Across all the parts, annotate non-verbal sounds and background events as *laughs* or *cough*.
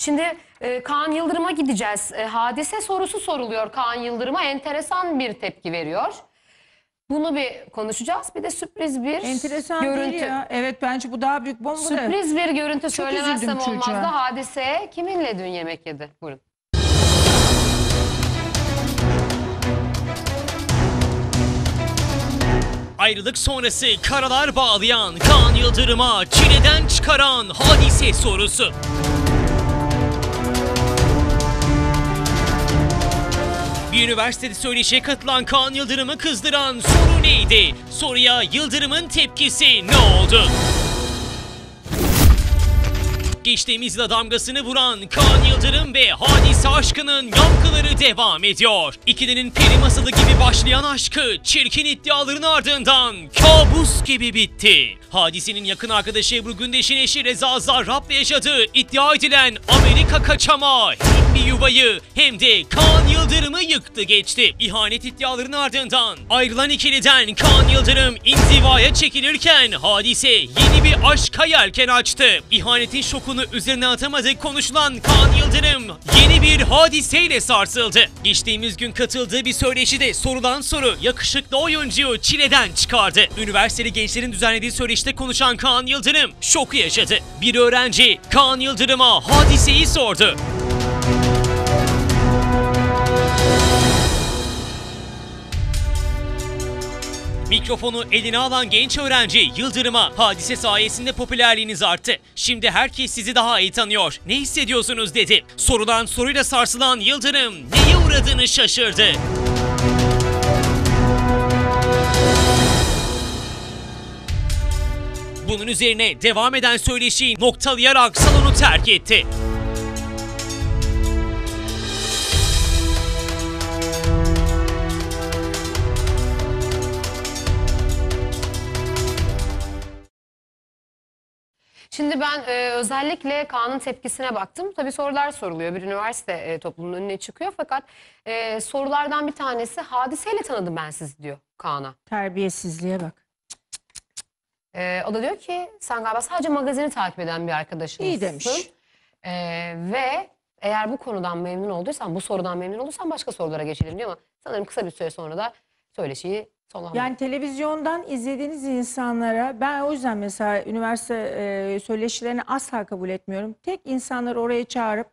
Şimdi e, Kaan Yıldırım'a gideceğiz. E, hadise sorusu soruluyor Kaan Yıldırım'a. Enteresan bir tepki veriyor. Bunu bir konuşacağız. Bir de sürpriz bir Enteresan görüntü. değil ya. Evet bence bu daha büyük bomba. Sürpriz bir görüntü Çok söylemezsem üzüldüm olmazdı. Hadise kiminle dün yemek yedi? Buyurun. Ayrılık sonrası karalar bağlayan, kan yıldırıma çileden çıkaran hadise sorusu. Bir üniversitede söyleşiye katılan Kaan Yıldırım'ı kızdıran soru neydi? Soruya Yıldırım'ın tepkisi ne oldu? geçtiğimiz yıla damgasını vuran Kaan Yıldırım ve Hadise Aşkı'nın yankıları devam ediyor. İkilinin peri masalı gibi başlayan aşkı çirkin iddiaların ardından kabus gibi bitti. Hadisenin yakın arkadaşı Ebru Gündeş'in eşi Reza Zarrab'la yaşadığı iddia edilen Amerika kaçama hem bir yuvayı hem de Kaan Yıldırım'ı yıktı geçti. İhanet iddialarının ardından ayrılan ikiliden Kaan Yıldırım inzivaya çekilirken Hadise yeni bir aşka yelken açtı. İhanetin şokunu mikrofonu üzerine atamadık konuşulan Kaan Yıldırım yeni bir hadiseyle sarsıldı. Geçtiğimiz gün katıldığı bir söyleşide sorulan soru yakışıklı oyuncuyu çileden çıkardı. Üniversiteli gençlerin düzenlediği söyleşide konuşan Kaan Yıldırım şoku yaşadı. Bir öğrenci Kaan Yıldırım'a hadiseyi sordu. Mikrofonu eline alan genç öğrenci Yıldırım'a hadise sayesinde popülerliğiniz arttı. Şimdi herkes sizi daha iyi tanıyor. Ne hissediyorsunuz dedi. Sorulan soruyla sarsılan Yıldırım neye uğradığını şaşırdı. Bunun üzerine devam eden söyleşiyi noktalayarak salonu terk etti. Şimdi ben e, özellikle Kaan'ın tepkisine baktım. Tabii sorular soruluyor. Bir üniversite e, toplumunun önüne çıkıyor. Fakat e, sorulardan bir tanesi hadiseyle tanıdım ben sizi diyor Kaan'a. Terbiyesizliğe bak. E, o da diyor ki sen galiba sadece magazini takip eden bir arkadaşımsın. İyi demiş. E, ve eğer bu konudan memnun olduysan, bu sorudan memnun olursan başka sorulara geçelim diyor ama sanırım kısa bir süre sonra da söyleşiyi sona Yani televizyondan izlediğiniz insanlara ben o yüzden mesela üniversite e, söyleşilerini asla kabul etmiyorum. Tek insanları oraya çağırıp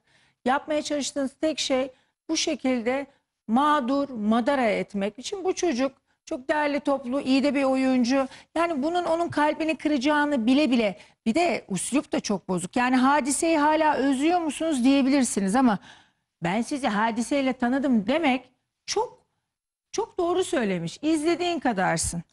yapmaya çalıştığınız tek şey bu şekilde mağdur, madara etmek. için bu çocuk çok değerli toplu, iyi de bir oyuncu. Yani bunun onun kalbini kıracağını bile bile bir de usluk da çok bozuk. Yani hadiseyi hala özlüyor musunuz diyebilirsiniz ama ben sizi hadiseyle tanıdım demek çok çok doğru söylemiş. İzlediğin kadarsın.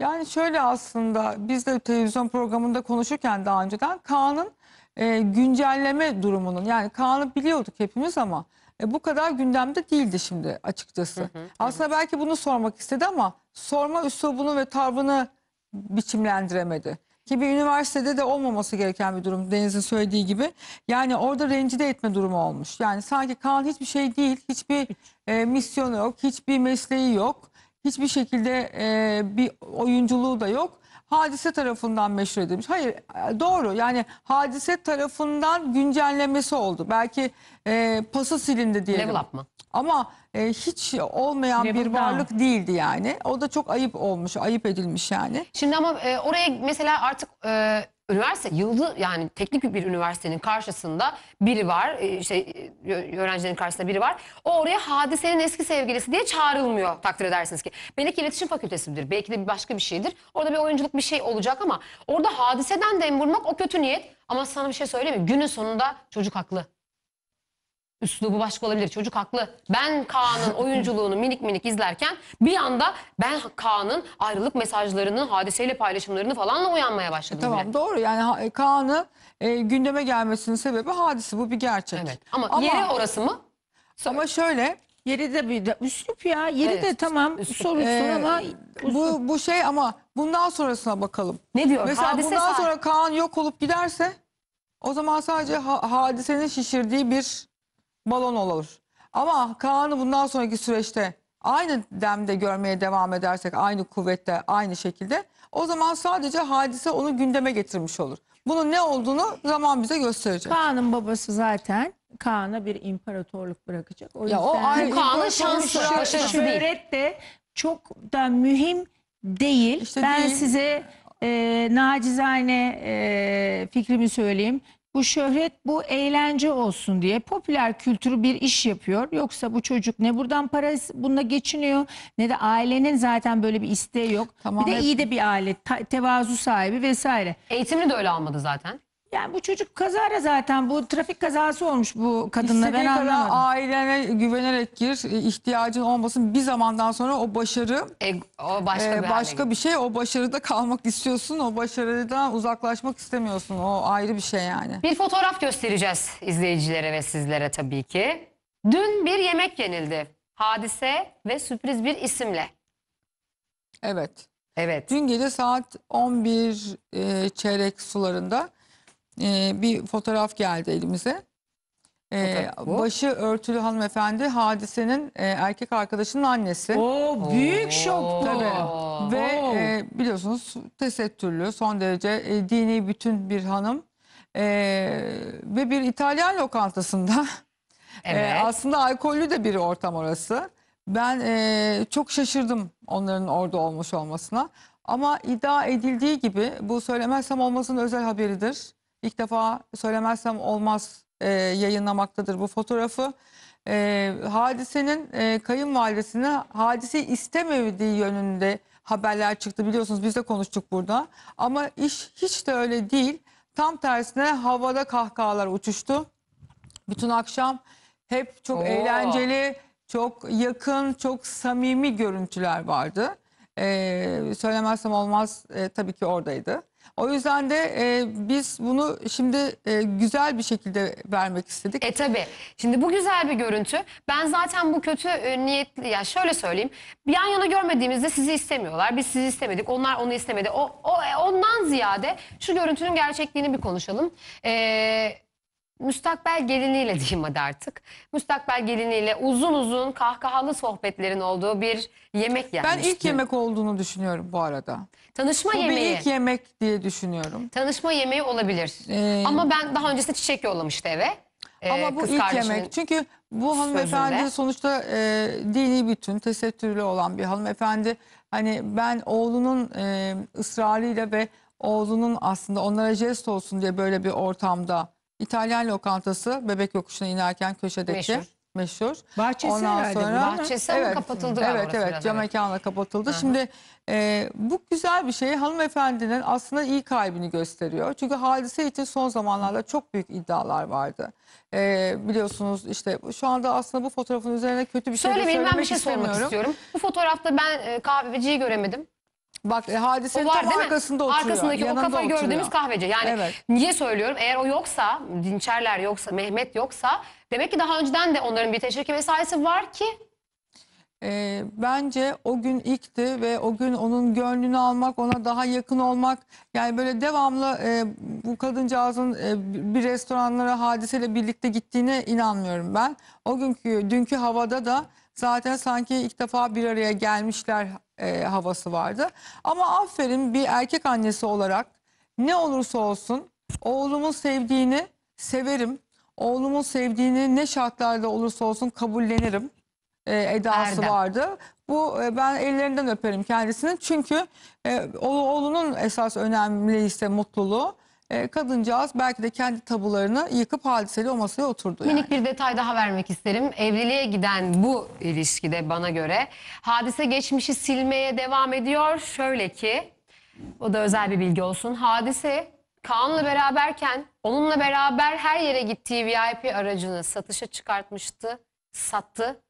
Yani şöyle aslında biz de televizyon programında konuşurken daha önceden Kaan'ın e, güncelleme durumunun yani Kaan'ı biliyorduk hepimiz ama e, bu kadar gündemde değildi şimdi açıkçası. Hı hı, aslında hı. belki bunu sormak istedi ama sorma üslubunu ve tavrını biçimlendiremedi. Ki bir üniversitede de olmaması gereken bir durum Deniz'in söylediği gibi. Yani orada rencide etme durumu olmuş. Yani sanki Kaan hiçbir şey değil, hiçbir e, misyonu yok, hiçbir mesleği yok. Hiçbir şekilde e, bir oyunculuğu da yok. Hadise tarafından meşhur edilmiş. Hayır e, doğru yani hadise tarafından güncellemesi oldu. Belki e, pası silindi diyelim. Level up mı? Ama e, hiç olmayan Level bir down. varlık değildi yani. O da çok ayıp olmuş, ayıp edilmiş yani. Şimdi ama e, oraya mesela artık... E, üniversite yıldı yani teknik bir üniversitenin karşısında biri var. işte şey, e, öğrencilerin karşısında biri var. O oraya hadisenin eski sevgilisi diye çağrılmıyor takdir edersiniz ki. Belki iletişim fakültesidir. Belki de başka bir şeydir. Orada bir oyunculuk bir şey olacak ama orada hadiseden dem vurmak o kötü niyet. Ama sana bir şey söyleyeyim mi? Günün sonunda çocuk haklı üslubu başka olabilir. Çocuk haklı. Ben Kaan'ın oyunculuğunu minik minik izlerken bir anda ben Kaan'ın ayrılık mesajlarını, hadiseyle paylaşımlarını falanla uyanmaya başladım. Tamam bile. doğru yani e, Kaan'ın e, gündeme gelmesinin sebebi hadisi bu bir gerçek. Evet ama, ama yeri orası mı? Ama şöyle Yeri de bir de üslup ya. Yeri evet, de tamam üslup. sorusun ee, ama bu bu şey ama bundan sonrasına bakalım. Ne diyor? Mesela Hadise bundan sonra Kaan yok olup giderse o zaman sadece ha hadisenin şişirdiği bir balon olur. Ama Kaan'ı bundan sonraki süreçte aynı demde görmeye devam edersek aynı kuvvette aynı şekilde o zaman sadece hadise onu gündeme getirmiş olur. Bunun ne olduğunu zaman bize gösterecek. Kaan'ın babası zaten Kaan'a bir imparatorluk bırakacak. O ya o Kaan'ın şansı. Şöhret de çok da mühim değil. İşte ben değil. size e, nacizane e, fikrimi söyleyeyim bu şöhret bu eğlence olsun diye popüler kültürü bir iş yapıyor. Yoksa bu çocuk ne buradan parası bununla geçiniyor ne de ailenin zaten böyle bir isteği yok. Tamam, bir de hep- iyi de bir aile, tevazu sahibi vesaire. Eğitimini de öyle almadı zaten. Yani bu çocuk kazara zaten bu trafik kazası olmuş bu kadınla ben İstediğin kadar ailene güvenerek gir, ihtiyacın olmasın. Bir zamandan sonra o başarı E, o başka e, bir başka bir şey. O başarıda kalmak istiyorsun, o başarıdan uzaklaşmak istemiyorsun. O ayrı bir şey yani. Bir fotoğraf göstereceğiz izleyicilere ve sizlere tabii ki. Dün bir yemek yenildi. Hadise ve sürpriz bir isimle. Evet. Evet. Dün gece saat 11 e, çeyrek sularında e, bir fotoğraf geldi elimize. E, başı örtülü hanımefendi hadisenin e, erkek arkadaşının annesi. O büyük şoktu. Tabii. Ve e, biliyorsunuz tesettürlü, son derece e, dini bütün bir hanım. E, ve bir İtalyan lokantasında *laughs* e, aslında alkollü de bir ortam orası. Ben e, çok şaşırdım onların orada olmuş olmasına. Ama iddia edildiği gibi bu söylemezsem olmasın özel haberidir. İlk defa söylemezsem olmaz e, yayınlamaktadır bu fotoğrafı. E, hadisenin e, kayınvalidesine hadise istemediği yönünde haberler çıktı biliyorsunuz biz de konuştuk burada. Ama iş hiç de öyle değil. Tam tersine havada kahkahalar uçuştu. Bütün akşam hep çok Oo. eğlenceli, çok yakın, çok samimi görüntüler vardı e, söylemezsem olmaz e, tabii ki oradaydı. O yüzden de e, biz bunu şimdi e, güzel bir şekilde vermek istedik. E tabii. Şimdi bu güzel bir görüntü. Ben zaten bu kötü e, niyetli, ya şöyle söyleyeyim. Yan yana görmediğimizde sizi istemiyorlar. Biz sizi istemedik. Onlar onu istemedi. O, o e, Ondan ziyade şu görüntünün gerçekliğini bir konuşalım. Eee müstakbel geliniyle diyeyim hadi artık. Müstakbel geliniyle uzun uzun kahkahalı sohbetlerin olduğu bir yemek Ben ilk yemek olduğunu düşünüyorum bu arada. Tanışma Bu bir yemeği. ilk yemek diye düşünüyorum. Tanışma yemeği olabilir. Ee, Ama ben daha öncesinde çiçek yollamıştı eve. Ee, Ama bu ilk yemek. Çünkü bu hanımefendi sonuçta e, dini bütün, tesettürlü olan bir hanımefendi. Hani ben oğlunun e, ısrarıyla ve oğlunun aslında onlara jest olsun diye böyle bir ortamda İtalyan lokantası Bebek Yokuşu'na inerken köşedeki. Meşhur. Meşhur. Bahçesi Ondan herhalde sonra, bu. Bahçesi evet, ama kapatıldı. Evet evet cam evet. mekanla kapatıldı. Hı -hı. Şimdi e, bu güzel bir şey hanımefendinin aslında iyi kalbini gösteriyor. Çünkü hadise için son zamanlarda çok büyük iddialar vardı. E, biliyorsunuz işte şu anda aslında bu fotoğrafın üzerine kötü bir Söyle şey söylemek ben bir şey sormak istemiyorum. istiyorum. Bu fotoğrafta ben e, kahveciyi göremedim. Bak e, hadisenin var, tam değil mi? arkasında oturuyor. Arkasındaki o kafayı oturuyor. gördüğümüz kahveci. Yani evet. niye söylüyorum? Eğer o yoksa, Dinçerler yoksa, Mehmet yoksa demek ki daha önceden de onların bir teşriki vesairesi var ki e, bence o gün ilkti ve o gün onun gönlünü almak, ona daha yakın olmak yani böyle devamlı e, bu kadıncağızın e, bir restoranlara hadiseyle birlikte gittiğine inanmıyorum ben. O günkü dünkü havada da Zaten sanki ilk defa bir araya gelmişler e, havası vardı. Ama aferin bir erkek annesi olarak ne olursa olsun oğlumun sevdiğini severim. Oğlumun sevdiğini ne şartlarda olursa olsun kabullenirim e, edası Erdem. vardı. Bu e, ben ellerinden öperim kendisini Çünkü e, oğlunun esas ise mutluluğu e, kadıncağız belki de kendi tabularını yıkıp hadiseli o masaya oturdu. Yani. Minik bir detay daha vermek isterim. Evliliğe giden bu ilişkide bana göre hadise geçmişi silmeye devam ediyor. Şöyle ki o da özel bir bilgi olsun. Hadise Kaan'la beraberken onunla beraber her yere gittiği VIP aracını satışa çıkartmıştı, sattı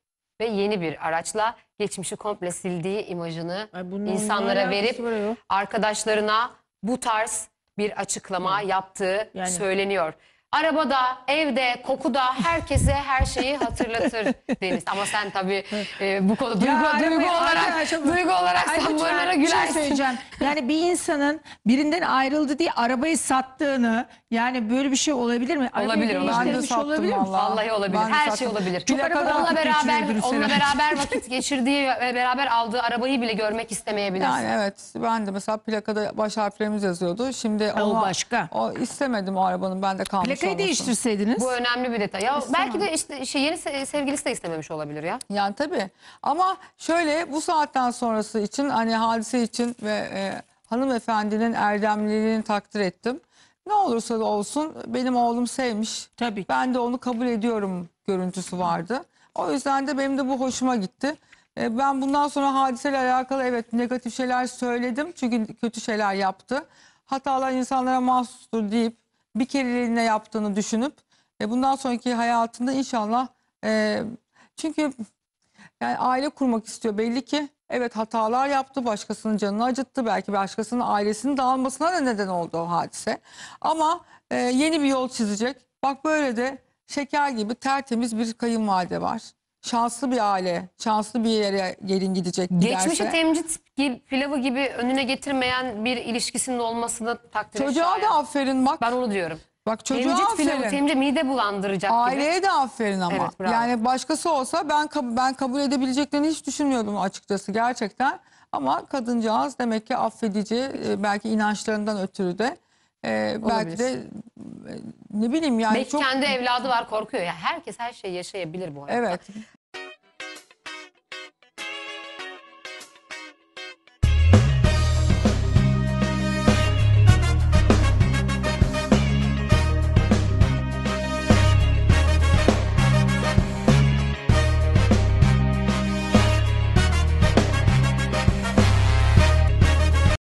ve yeni bir araçla geçmişi komple sildiği imajını Ay insanlara verip arkadaşlarına bu tarz bir açıklama yaptığı Yani- söyleniyor. Arabada, evde, kokuda herkese her şeyi hatırlatır *laughs* Deniz. Ama sen tabii e, bu konu duygu, Ya, duygu arabaya- olarak, arkadaşlar- duygu olarak Ay sen bunlara bir şey söyleyeceğim. Yani bir insanın birinden ayrıldı diye arabayı sattığını yani böyle bir şey olabilir mi? Arabayı Olabilir, olabilir. Ben de değiştirmiş sattım olabilir vallahi. Vallahi olabilir. Ben Her şey olabilir. Çok plakadan onunla beraber onunla beraber vakit *laughs* geçirdiği ve beraber aldığı arabayı bile görmek istemeyebilir. Yani evet ben de mesela plakada baş harflerimiz yazıyordu. Şimdi O başka. O istemedim o arabanın de kalmış Plakayı olmasın. değiştirseydiniz. Bu önemli bir detay. Ya belki de işte şey yeni sevgilisi de istememiş olabilir ya. Yani tabii. Ama şöyle bu saatten sonrası için hani hadise için ve e, hanımefendinin erdemliliğini takdir ettim. Ne olursa da olsun benim oğlum sevmiş. Tabii. Ben de onu kabul ediyorum görüntüsü vardı. O yüzden de benim de bu hoşuma gitti. E, Ben bundan sonra hadiseyle alakalı evet negatif şeyler söyledim. Çünkü kötü şeyler yaptı. Hatalar insanlara mahsustur deyip bir kereliğine yaptığını düşünüp e, bundan sonraki hayatında inşallah e, çünkü yani aile kurmak istiyor belli ki evet hatalar yaptı başkasının canını acıttı belki başkasının ailesinin dağılmasına da neden oldu o hadise ama e, yeni bir yol çizecek bak böyle de şeker gibi tertemiz bir kayınvalide var şanslı bir aile, şanslı bir yere gelin gidecek giderse. Geçmişi temcit gibi, pilavı gibi önüne getirmeyen bir ilişkisinin olması da takdir Çocuğa da aferin bak. Ben onu diyorum. Bak çocuğa temcit aferin. Pilavı, temcit mide bulandıracak Aileye gibi. de aferin ama. Evet, yani başkası olsa ben ben kabul edebileceklerini hiç düşünmüyordum açıkçası gerçekten. Ama kadıncağız demek ki affedici e, belki inançlarından ötürü de ee, belki de ne bileyim yani Belki çok kendi evladı var korkuyor. ya herkes her şeyi yaşayabilir bu arada. Evet.